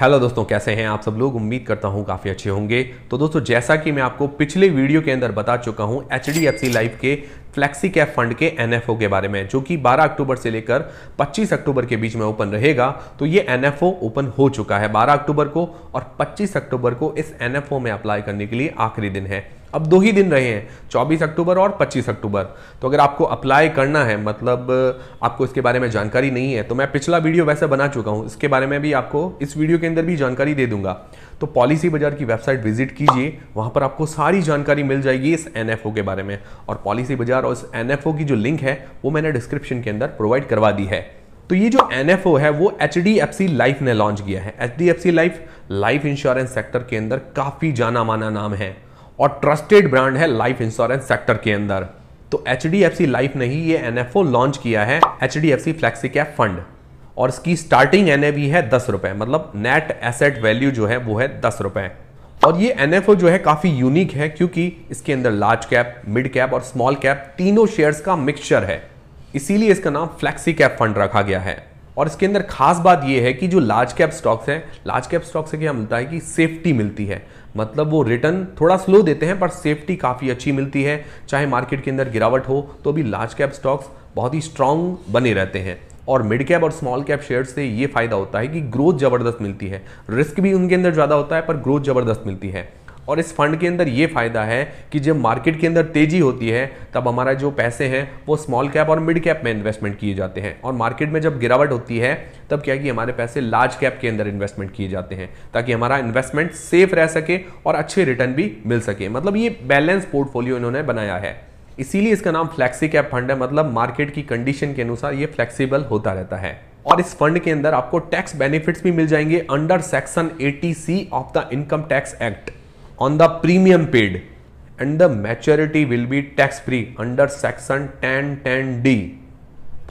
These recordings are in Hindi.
हेलो दोस्तों कैसे हैं आप सब लोग उम्मीद करता हूं काफ़ी अच्छे होंगे तो दोस्तों जैसा कि मैं आपको पिछले वीडियो के अंदर बता चुका हूं H D F C life के फ्लैक्सी कैप फंड के एनएफओ के बारे में जो कि 12 अक्टूबर से लेकर 25 अक्टूबर के बीच में ओपन रहेगा तो ये एनएफओ ओपन हो चुका है 12 अक्टूबर को और 25 अक्टूबर को इस एनएफओ में अप्लाई करने के लिए आखिरी दिन है अब दो ही दिन रहे हैं 24 अक्टूबर और 25 अक्टूबर तो अगर आपको अप्लाई करना है मतलब आपको इसके बारे में जानकारी नहीं है तो मैं पिछला वीडियो वैसे बना चुका हूँ इसके बारे में भी आपको इस वीडियो के अंदर भी जानकारी दे दूंगा तो पॉलिसी बाजार की वेबसाइट विजिट कीजिए वहां पर आपको सारी जानकारी मिल जाएगी इस एन के बारे में और पॉलिसी बाजार और इस एन की जो लिंक है वो मैंने डिस्क्रिप्शन के अंदर प्रोवाइड करवा दी है तो ये जो एन है वो H D F C life ने लॉन्च किया है H D F C life life insurance sector के अंदर काफ़ी जाना माना नाम है और ट्रस्टेड ब्रांड है लाइफ इंश्योरेंस सेक्टर के अंदर तो H D F C life ने ही ये एन एफ ओ लॉन्च किया है H D F C flexi cap fund और इसकी स्टार्टिंग एन है दस रुपए मतलब नेट एसेट वैल्यू जो है वो है दस रुपए और ये एन जो है काफ़ी यूनिक है क्योंकि इसके अंदर लार्ज कैप मिड कैप और स्मॉल कैप तीनों शेयर्स का मिक्सचर है इसीलिए इसका नाम फ्लैक्सी कैप फंड रखा गया है और इसके अंदर खास बात यह है कि जो लार्ज कैप स्टॉक्स हैं लार्ज कैप स्टॉक्स से क्या मिलता है कि सेफ्टी मिलती है मतलब वो रिटर्न थोड़ा स्लो देते हैं पर सेफ्टी काफ़ी अच्छी मिलती है चाहे मार्केट के अंदर गिरावट हो तो भी लार्ज कैप स्टॉक्स बहुत ही स्ट्रांग बने रहते हैं और मिड कैप और स्मॉल कैप शेयर से ये फायदा होता है कि ग्रोथ जबरदस्त मिलती है रिस्क भी उनके अंदर ज़्यादा होता है पर ग्रोथ जबरदस्त मिलती है और इस फंड के अंदर ये फायदा है कि जब मार्केट के अंदर तेजी होती है तब हमारा जो पैसे हैं वो स्मॉल कैप और मिड कैप में इन्वेस्टमेंट किए जाते हैं और मार्केट में जब गिरावट होती है तब क्या कि हमारे पैसे लार्ज कैप के अंदर इन्वेस्टमेंट किए जाते हैं ताकि हमारा इन्वेस्टमेंट सेफ रह सके और अच्छे रिटर्न भी मिल सके मतलब ये बैलेंस पोर्टफोलियो इन्होंने बनाया है इसीलिए इसका नाम फ्लैक्सी कैप फंड है मतलब मार्केट की कंडीशन के अनुसार ये फ्लैक्सीबल होता रहता है और इस फंड के अंदर आपको टैक्स बेनिफिट्स भी मिल जाएंगे under section 80 C of the income tax act and the maturity will be tax free under section ten ten D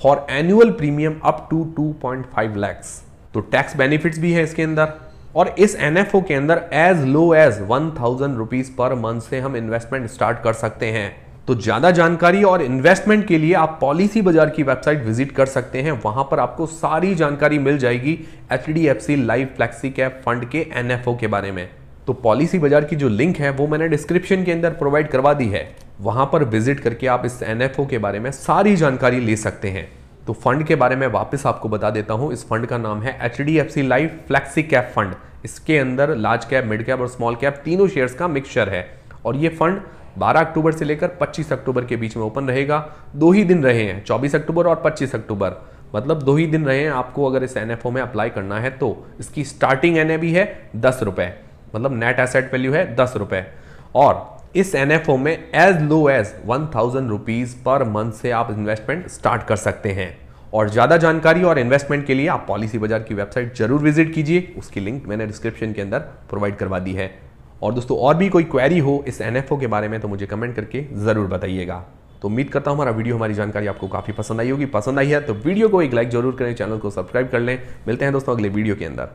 for annual premium up to two point five lakhs तो टैक्स बेनिफिट्स भी है इसके अंदर और इस एन के अंदर as low as one thousand rupees per month से हम इन्वेस्टमेंट स्टार्ट कर सकते हैं तो ज्यादा जानकारी और इन्वेस्टमेंट के लिए आप पॉलिसी बाजार की वेबसाइट विजिट कर सकते हैं वहां पर आपको सारी जानकारी मिल जाएगी H D F C life flexi cap fund के एन के बारे में तो पॉलिसी बाजार की जो लिंक है वो मैंने डिस्क्रिप्शन के अंदर प्रोवाइड करवा दी है वहां पर विजिट करके आप इस एन के बारे में सारी जानकारी ले सकते हैं तो फंड के बारे में वापस आपको बता देता हूं इस फंड का नाम है H D F C life flexi cap fund इसके अंदर लार्ज कैप मिड कैप और स्मॉल कैप तीनों शेयर का मिक्सचर है और ये फंड 12 अक्टूबर से लेकर 25 अक्टूबर के बीच में ओपन रहेगा दो ही दिन रहे हैं 24 अक्टूबर और 25 अक्टूबर मतलब दो ही दिन रहे हैं आपको अगर इस एन में अप्लाई करना है तो इसकी स्टार्टिंग एन है दस रुपये मतलब नेट एसेट वैल्यू है दस रुपए और इस एन में as low as one thousand rupees per month से आप इन्वेस्टमेंट स्टार्ट कर सकते हैं और ज़्यादा जानकारी और इन्वेस्टमेंट के लिए आप पॉलिसी बाजार की वेबसाइट जरूर विजिट कीजिए उसकी लिंक मैंने डिस्क्रिप्शन के अंदर प्रोवाइड करवा दी है और दोस्तों और भी कोई क्वेरी हो इस एन के बारे में तो मुझे कमेंट करके ज़रूर बताइएगा तो उम्मीद करता हूं हमारा वीडियो हमारी जानकारी आपको काफ़ी पसंद आई होगी पसंद आई है तो वीडियो को एक लाइक जरूर करें चैनल को सब्सक्राइब कर लें मिलते हैं दोस्तों अगले वीडियो के अंदर